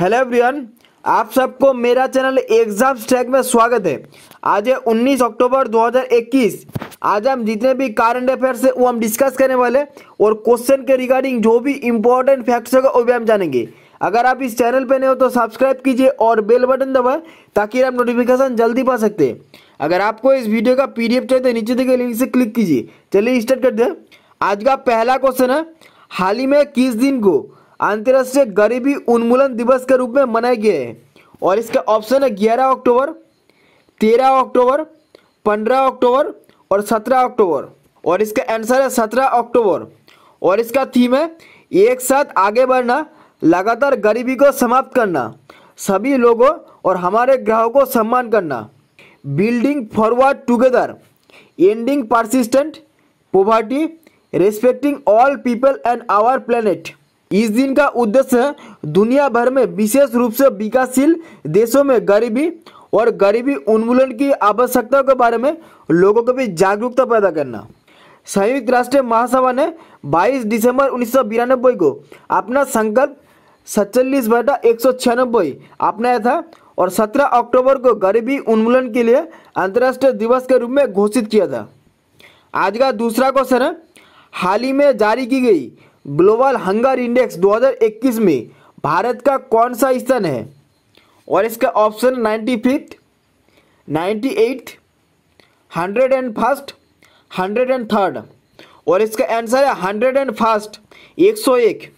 Hello everyone आप सबको मेरा चैनल एग्जाम ट्रैक में स्वागत है आज है 19 अक्टूबर 2021 आज हम जितने भी करंट अफेयर से वो हम डिस्कस करने वाले और क्वेश्चन के रिगार्डिंग जो भी इम्पोर्टेंट फैक्ट्स होगा वो भी हम जानेंगे अगर आप इस चैनल पर नए हो तो सब्सक्राइब कीजिए और बेल बटन दबाएं ताकि आप नोटिफिकेशन जल्दी पा सकते हैं अगर आपको इस वीडियो का पी चाहिए तो नीचे दिखे लिंक से क्लिक कीजिए चलिए स्टार्ट करते हैं आज का पहला क्वेश्चन है हाल ही में किस दिन को अंतर्राष्ट्रीय गरीबी उन्मूलन दिवस के रूप में मनाया गया है और इसका ऑप्शन है ग्यारह अक्टूबर तेरह अक्टूबर पंद्रह अक्टूबर और सत्रह अक्टूबर और इसका आंसर है सत्रह अक्टूबर और इसका थीम है एक साथ आगे बढ़ना लगातार गरीबी को समाप्त करना सभी लोगों और हमारे ग्राहकों को सम्मान करना building forward together ending persistent poverty respecting all people and our planet इस दिन का उद्देश्य दुनिया भर में विशेष रूप से विकासशील देशों में गरीबी और गरीबी उन्मूलन की आवश्यकता के बारे में लोगों को भी जागरूकता पैदा करना संयुक्त राष्ट्र महासभा ने 22 दिसंबर उन्नीस को अपना संकल्प सत्तालीस बटा एक सौ छियानबे अपनाया था और 17 अक्टूबर को गरीबी उन्मूलन के लिए अंतर्राष्ट्रीय दिवस के रूप में घोषित किया था आज का दूसरा क्वेश्चन है हाल ही में जारी की गई ग्लोबल हंगर इंडेक्स 2021 में भारत का कौन सा स्थान है और इसका option ninety fifth ninety eight hundred and first hundred and third और इसका आंसर है हंड्रेड एंड फर्स्ट एक सौ एक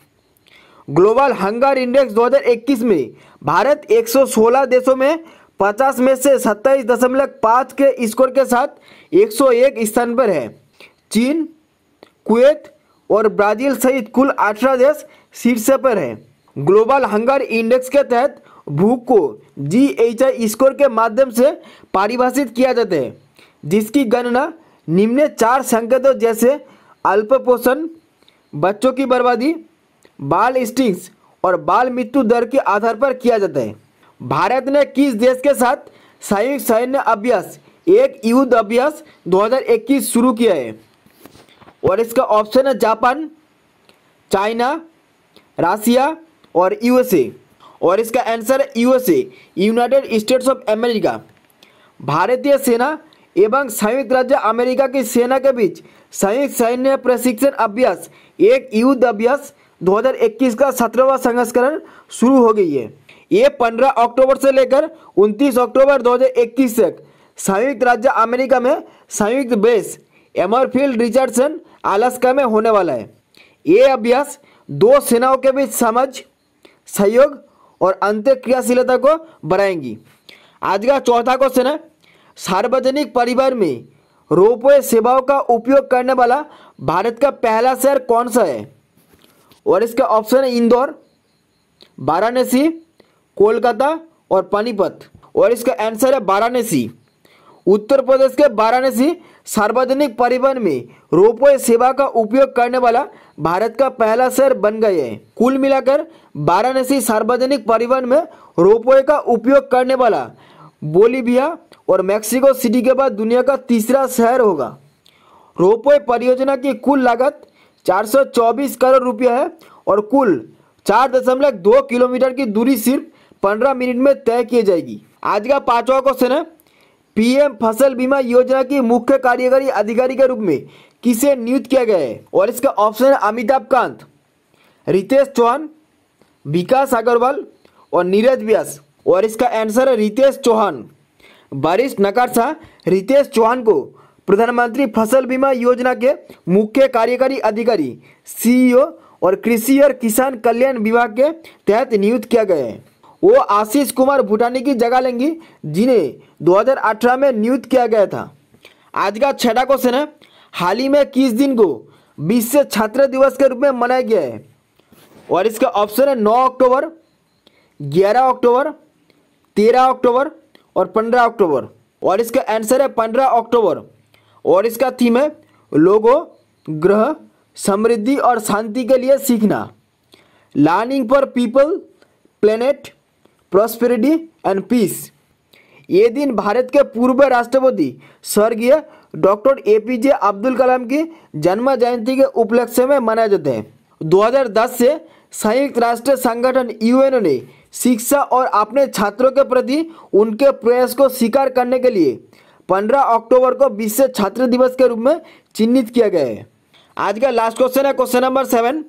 ग्लोबल हंगर इंडेक्स 2021 में भारत 116 देशों में 50 में से सत्ताईस दशमलव पाँच के स्कोर के साथ 101 स्थान पर है चीन कुवैत और ब्राज़ील सहित कुल अठारह देश शीर्ष पर हैं ग्लोबल हंगर इंडेक्स के तहत भूख को जी एच आई स्कोर के माध्यम से परिभाषित किया जाता है जिसकी गणना निम्न चार संकेतों जैसे अल्प पोषण बच्चों की बर्बादी बाल स्टिंग्स और बाल मृत्यु दर के आधार पर किया जाता है भारत ने किस देश के साथ संयुक्त सैन्य अभ्यास एक युद्ध अभ्यास 2021 शुरू किया है और इसका ऑप्शन है जापान चाइना रसिया और यूएसए और इसका आंसर है USA United States of America भारतीय सेना एवं संयुक्त राज्य अमेरिका की सेना के बीच संयुक्त सैन्य प्रशिक्षण अभ्यास एक युद्ध अभ्यास 2021 का सत्रहवा संस्करण शुरू हो गई है ये 15 अक्टूबर से लेकर 29 अक्टूबर 2021 तक संयुक्त राज्य अमेरिका में संयुक्त बेस एमरफील्ड रिचर्डसन आलास्का में होने वाला है ये अभ्यास दो सेनाओं के बीच समझ सहयोग और अंत्यक्रियाशीलता को बढ़ाएंगी आज का चौथा क्वेश्चन है सार्वजनिक परिवहन में रोपवे सेवाओं का उपयोग करने वाला भारत का पहला शहर कौन सा है और इसका ऑप्शन है इंदौर वाराणसी कोलकाता और पानीपत और इसका आंसर है वाराणसी उत्तर प्रदेश के वाराणसी सार्वजनिक परिवहन में रोपवे सेवा का उपयोग करने वाला भारत का पहला शहर बन गए है कुल मिलाकर वाराणसी सार्वजनिक परिवहन में रोपवे का उपयोग करने वाला बोलीबिया और मैक्सिको सिटी के बाद दुनिया का तीसरा शहर होगा रोपवे परियोजना की कुल लागत 424 करोड़ रुपया है और कुल चार किलोमीटर की दूरी सिर्फ पंद्रह मिनट में तय की जाएगी आज का पांचवा क्वेश्चन है पीएम फसल बीमा योजना की मुख्य कार्यकारी अधिकारी के रूप में किसे नियुक्त किया गया है और इसका ऑप्शन है अमिताभ कांत रितेश चौहान विकास अग्रवाल और नीरज व्यास और इसका आंसर है रितेश चौहान वरिष्ठ नकारसा रितेश चौहान को प्रधानमंत्री फसल बीमा योजना के मुख्य कार्यकारी अधिकारी सीईओ और कृषि और किसान कल्याण विभाग के तहत नियुक्त किया गया है वो आशीष कुमार भूटानी की जगह लेंगी जिन्हें 2018 में नियुक्त किया गया था आज का छठा क्वेश्चन है हाल ही में किस दिन को विश्व छात्र दिवस के रूप में मनाया गया है और इसका ऑप्शन है 9 अक्टूबर 11 अक्टूबर 13 अक्टूबर और 15 अक्टूबर और इसका आंसर है 15 अक्टूबर और इसका थीम है लोगों ग्रह समृद्धि और शांति के लिए सीखना learning for people planet prosperity and peace ये दिन भारत के पूर्व राष्ट्रपति स्वर्गीय doctor A P J Abdul Kalam की जन्म जयंती के उपलक्ष्य में मनाए जाते हैं 2010 से संयुक्त राष्ट्र संगठन यूएनओ ने शिक्षा और अपने छात्रों के प्रति उनके प्रयास को स्वीकार करने के लिए 15 अक्टूबर को विश्व छात्र दिवस के रूप में चिन्हित किया गया है आज का लास्ट क्वेश्चन है question number seven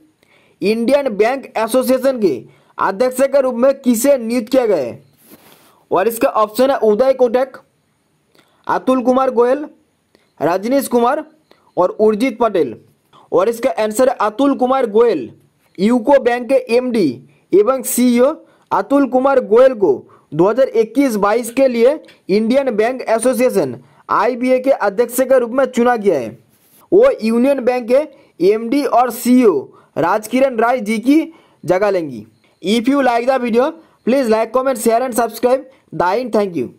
Indian Bank Association की अध्यक्ष के रूप में किसे नियुक्त किया गया है और इसका ऑप्शन है उदय कोटक अतुल कुमार गोयल रजनीश कुमार और उर्जित पटेल और इसका आंसर है अतुल कुमार गोयल यूको बैंक के एमडी एवं सीईओ e अतुल कुमार गोयल को 2021-22 के लिए इंडियन बैंक एसोसिएशन आईबीए के अध्यक्ष के रूप में चुना गया है वो यूनियन बैंक के एमडी और सीईओ e राजकिरण राय जी की जगह लेंगी If you like the video, please like, comment, share and subscribe. Dain, thank you.